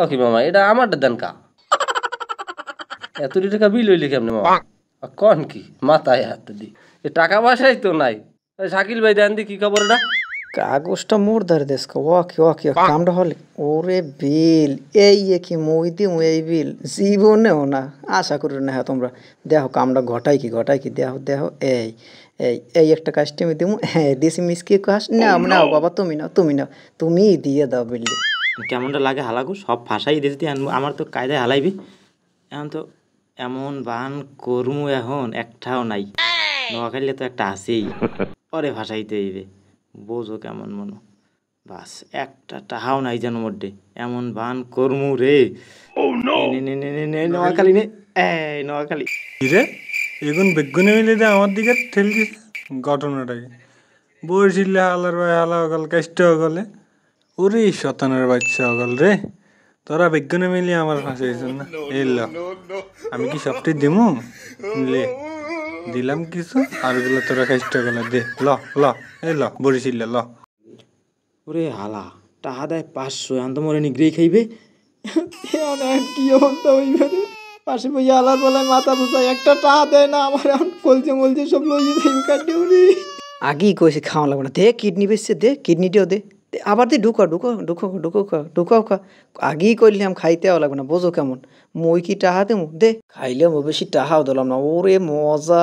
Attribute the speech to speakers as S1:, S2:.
S1: ওকে মামা এটা আমারটা দেন কা এত টাকা বিল হইলে কেমনে মামা কন কি মাথায় হাত দি এ টাকা বাসাই তো নাই শাকিল
S2: ভাই দেন দি কি খবর এটা
S3: কাগজটা মোর ধরে দেশ ওকে ওকে কামটা হলে ওরে বিল এই এ কি মই দিম এই বিল জীবনে ও না আশা করি না হ্যাঁ তোমরা দেখো কামটা ঘটাই কি ঘটাই কি দেখো দেখো এই এই এই একটা কাস্টমি দিমু হ্যাঁ দিছি মিসকি কাস নাও নাও oh বাবা তুমি নাও তুমি নাও তুমিই দিয়ে দাও বিল্ডিং
S1: কেমনটা লাগে হালাকু সব ভাষাই দেশ আনবো আমার তো কায়দায় হালাইবি এখন তো এমন বান করমু এখন একটাও নাই নোয়াখালীতে তো একটা আছেই পরে ভাষাইতে হইবে বোঝো কেমন মনো বাস একটা টাহাও নাই যেন মধ্যে এমন বান করমু রে oh, নোয়াখালী নে এই নোয়াখালী
S2: রে এগুন বেগুনে মিলে দে আমার দিকে ঠেল দিস ঘটনাটাকে বই ছিল হালার ভাই হালা গল কাষ্ট গলে ওরে শতানের বাচ্চা অগল রে তোরা বিজ্ঞানে মিলিয়ে আমার ফাঁসে না এল আমি কি সবটি দিমু লে দিলাম কিছু আর গুলো তোরা খাইস্ট গেলে দে ল ল এ ল বরিশিল ল ওরে হালা
S1: টাহা দেয় পাঁচশো আন্ত মরে নিগ্রে খাইবে কি অবস্থা হইবে পাশে বই আলার বলায় মাথা
S3: বুঝাই একটা টাহা দেয় না আমার এখন কলছে মলছে সব লইয়ে যাইবে কাটে উনি আগেই কইছে খাওয়া লাগবে না দে কিডনি বেচছে দে কিডনিটাও দে আবার দি ঢুক ঢুক ঢুক ঢুক ঢুক ঢুক আগেই করলাম খাইতে লাগবে না বোঝো কেমন মই কি টাহা দেমু দে খাইলে মো বেশি টাহাও দিলাম না ওরে মজা